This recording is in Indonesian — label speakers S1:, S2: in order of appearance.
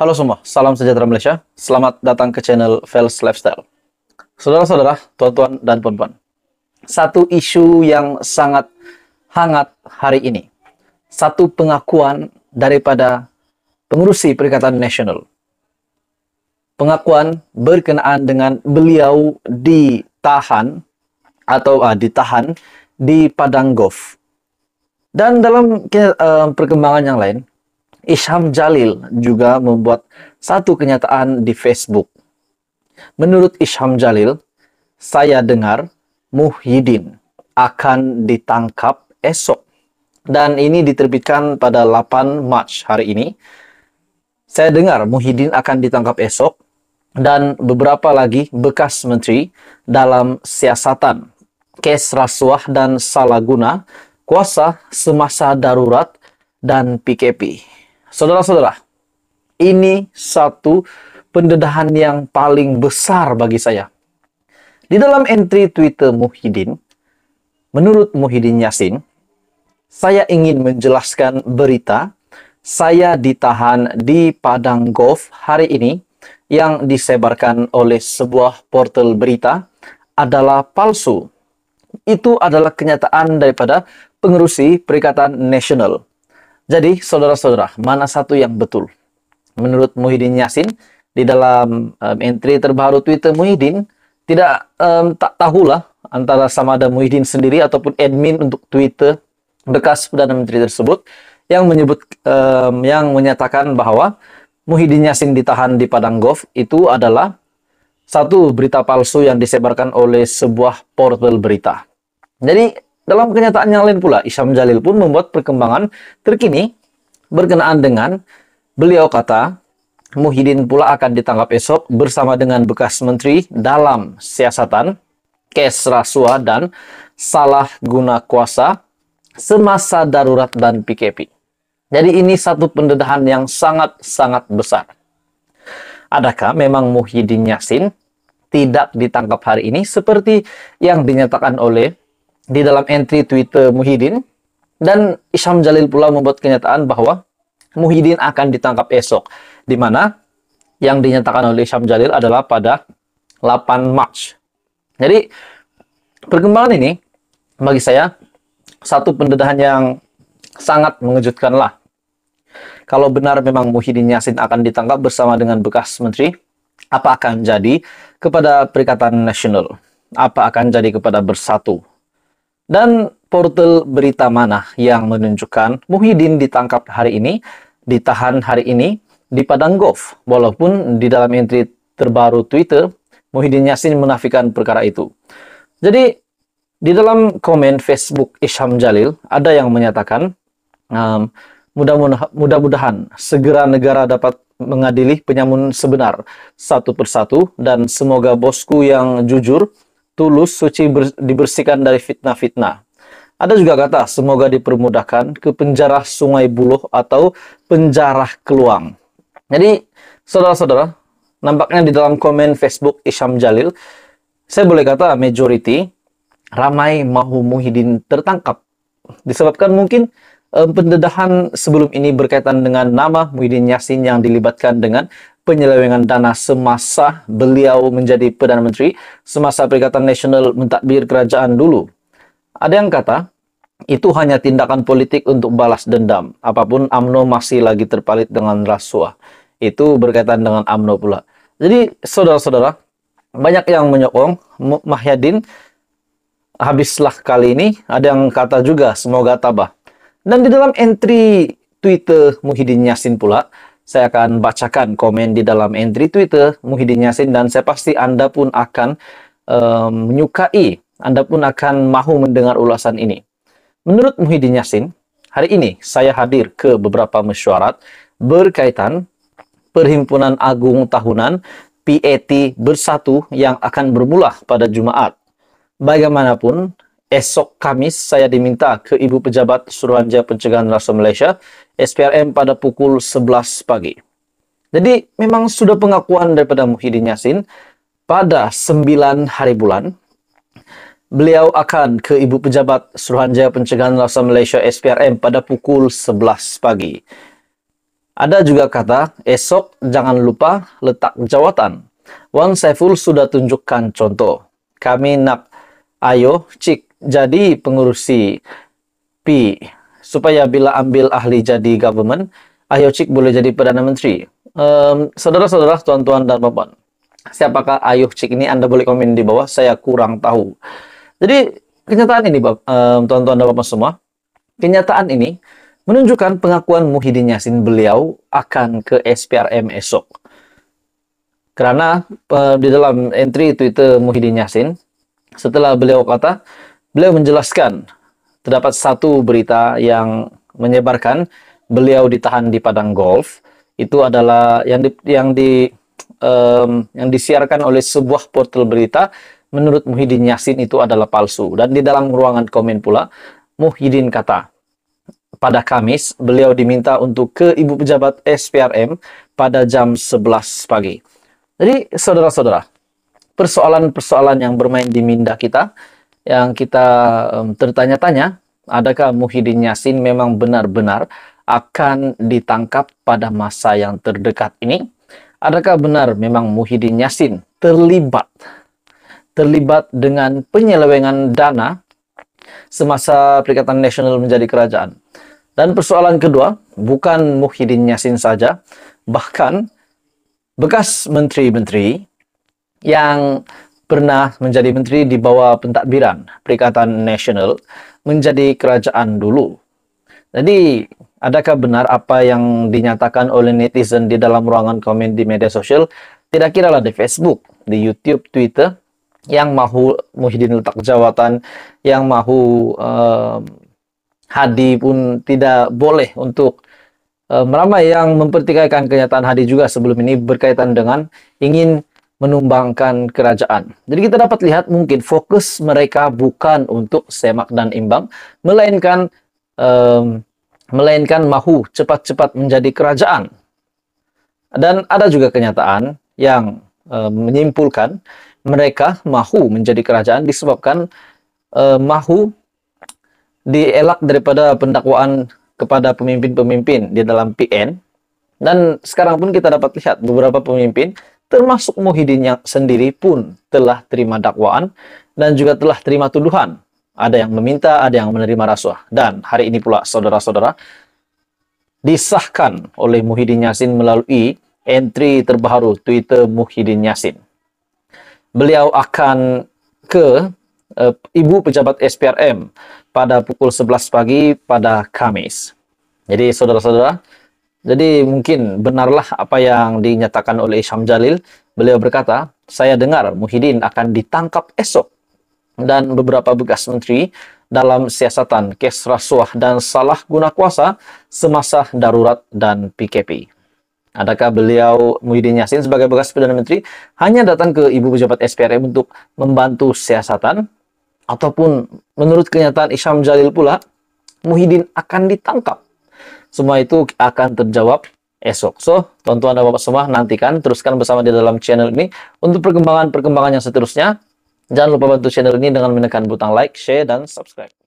S1: Halo semua, salam sejahtera Malaysia. Selamat datang ke channel Fels Lifestyle. Saudara-saudara, tuan-tuan dan puan-puan satu isu yang sangat hangat hari ini. Satu pengakuan daripada pengurusi Perikatan Nasional. Pengakuan berkenaan dengan beliau ditahan atau uh, ditahan di Padang Golf. Dan dalam uh, perkembangan yang lain, Isham Jalil juga membuat satu kenyataan di Facebook. Menurut Isham Jalil, saya dengar Muhyiddin akan ditangkap esok. Dan ini diterbitkan pada 8 Mac hari ini. Saya dengar Muhyiddin akan ditangkap esok dan beberapa lagi bekas menteri dalam siasatan, kes rasuah dan salah guna, kuasa semasa darurat, dan PKP. Saudara-saudara, ini satu pendedahan yang paling besar bagi saya. Di dalam entry Twitter Muhyiddin, menurut Muhyiddin yassin saya ingin menjelaskan berita saya ditahan di Padang Golf hari ini yang disebarkan oleh sebuah portal berita adalah palsu. Itu adalah kenyataan daripada pengerusi Perikatan Nasional. Jadi, saudara-saudara, mana satu yang betul? Menurut Muhyiddin yassin di dalam entry terbaru Twitter Muhyiddin, tidak um, tak tahulah antara Samada Muhyiddin sendiri ataupun admin untuk Twitter bekas Perdana Menteri tersebut yang menyebut um, yang menyatakan bahwa Muhyiddin Yassin ditahan di Padang Golf itu adalah satu berita palsu yang disebarkan oleh sebuah portal berita. Jadi dalam kenyataan yang lain pula, Isham Jalil pun membuat perkembangan terkini berkenaan dengan beliau kata Muhyiddin pula akan ditangkap esok bersama dengan bekas menteri dalam siasatan, kes rasuah dan salah guna kuasa semasa darurat dan PKP. Jadi ini satu pendedahan yang sangat-sangat besar. Adakah memang Muhyiddin Yassin tidak ditangkap hari ini seperti yang dinyatakan oleh di dalam entry Twitter Muhyiddin dan Isham Jalil pula membuat kenyataan bahwa Muhyiddin akan ditangkap esok di mana yang dinyatakan oleh Syam Jalil adalah pada 8 march Jadi perkembangan ini bagi saya satu pendedahan yang sangat mengejutkan lah. Kalau benar memang Muhyiddin Yassin akan ditangkap bersama dengan bekas menteri, apa akan jadi kepada Perikatan Nasional? Apa akan jadi kepada Bersatu? Dan portal berita mana yang menunjukkan Muhyiddin ditangkap hari ini, ditahan hari ini, di padang golf. Walaupun di dalam entry terbaru Twitter, Muhyiddin Yassin menafikan perkara itu. Jadi, di dalam komen Facebook Isham Jalil, ada yang menyatakan, um, mudah-mudahan segera negara dapat mengadili penyamun sebenar satu persatu dan semoga bosku yang jujur, tulus, suci ber, dibersihkan dari fitnah-fitnah. Ada juga kata, semoga dipermudahkan ke penjara sungai Buloh atau penjara keluang. Jadi, saudara-saudara, nampaknya di dalam komen Facebook Isham Jalil, saya boleh kata majority ramai Mahu Muhyiddin tertangkap. Disebabkan mungkin eh, pendedahan sebelum ini berkaitan dengan nama Muhyiddin Yassin yang dilibatkan dengan penyelewengan dana semasa beliau menjadi Perdana Menteri semasa Perikatan Nasional mentadbir kerajaan dulu. Ada yang kata, itu hanya tindakan politik untuk balas dendam. Apapun AMNO masih lagi terpalit dengan rasuah itu berkaitan dengan AMNO pula. Jadi saudara-saudara, banyak yang menyokong Mahyadin habislah kali ini ada yang kata juga semoga tabah. Dan di dalam entry Twitter Muhyiddin Yassin pula, saya akan bacakan komen di dalam entry Twitter Muhyiddin Yassin dan saya pasti Anda pun akan um, menyukai, Anda pun akan mahu mendengar ulasan ini. Menurut Muhyiddin Yassin, hari ini saya hadir ke beberapa mesyuarat berkaitan Perhimpunan Agung Tahunan PAT Bersatu yang akan bermula pada Jumaat. Bagaimanapun, esok Kamis saya diminta ke Ibu Pejabat Suruhanjaya Pencegahan Rasa Malaysia, SPRM pada pukul 11 pagi. Jadi memang sudah pengakuan daripada Muhyiddin Yassin pada 9 hari bulan, beliau akan ke Ibu Pejabat Suruhanjaya Pencegahan Rasa Malaysia SPRM pada pukul 11 pagi. Ada juga kata, esok jangan lupa letak jawatan. Wan Saiful sudah tunjukkan contoh. Kami nak, ayo, cik, jadi pengurusi P. Supaya bila ambil ahli jadi government, ayo cik boleh jadi Perdana Menteri. Um, Saudara-saudara, tuan-tuan dan bapak, siapakah ayo cik ini? Anda boleh komen di bawah, saya kurang tahu. Jadi, kenyataan ini, tuan-tuan dan bapak semua, kenyataan ini, menunjukkan pengakuan Muhyiddin Yassin beliau akan ke SPRM esok. Karena uh, eh, di dalam entry Twitter Muhyiddin Yassin, setelah beliau kata, beliau menjelaskan terdapat satu berita yang menyebarkan beliau ditahan di padang golf. Itu adalah yang di, yang di um, yang disiarkan oleh sebuah portal berita menurut Muhyiddin Yassin itu adalah palsu dan di dalam ruangan komen pula Muhyiddin kata pada Kamis, beliau diminta untuk ke Ibu Pejabat SPRM pada jam 11 pagi. Jadi, saudara-saudara, persoalan-persoalan yang bermain di minda kita, yang kita um, tertanya-tanya, adakah Muhyiddin Yassin memang benar-benar akan ditangkap pada masa yang terdekat ini? Adakah benar memang Muhyiddin Yassin terlibat terlibat dengan penyelewengan dana semasa Perikatan Nasional menjadi kerajaan. Dan persoalan kedua, bukan Muhyiddin Yassin saja, bahkan bekas menteri-menteri yang pernah menjadi menteri di bawah pentadbiran Perikatan Nasional menjadi kerajaan dulu. Jadi, adakah benar apa yang dinyatakan oleh netizen di dalam ruangan komen di media sosial? Tidak kira lah di Facebook, di YouTube, Twitter, yang mahu muhidin letak jawatan, yang mahu uh, hadi pun tidak boleh untuk uh, meramai yang mempertikaikan kenyataan hadi juga sebelum ini berkaitan dengan ingin menumbangkan kerajaan. Jadi kita dapat lihat mungkin fokus mereka bukan untuk semak dan imbang, melainkan um, melainkan mahu cepat-cepat menjadi kerajaan. Dan ada juga kenyataan yang um, menyimpulkan mereka mahu menjadi kerajaan disebabkan uh, mahu dielak daripada pendakwaan kepada pemimpin-pemimpin di dalam PN dan sekarang pun kita dapat lihat beberapa pemimpin termasuk Muhyiddin yang sendiri pun telah terima dakwaan dan juga telah terima tuduhan ada yang meminta, ada yang menerima rasuah. Dan hari ini pula saudara-saudara disahkan oleh Muhyiddin Yassin melalui entry terbaru Twitter Muhyiddin Yassin beliau akan ke uh, Ibu Pejabat SPRM pada pukul 11 pagi pada Kamis. Jadi saudara-saudara, jadi mungkin benarlah apa yang dinyatakan oleh Syam Jalil. Beliau berkata, saya dengar Muhyiddin akan ditangkap esok dan beberapa bekas menteri dalam siasatan kes rasuah dan salah guna kuasa semasa darurat dan PKP. Adakah beliau Muhyiddin Yassin sebagai bekas Perdana Menteri hanya datang ke ibu pejabat SPRM untuk membantu siasatan? Ataupun menurut kenyataan Isham Jalil pula, Muhyiddin akan ditangkap? Semua itu akan terjawab esok. So, tonton Anda bapak semua nantikan, teruskan bersama di dalam channel ini untuk perkembangan-perkembangan yang seterusnya. Jangan lupa bantu channel ini dengan menekan butang like, share, dan subscribe.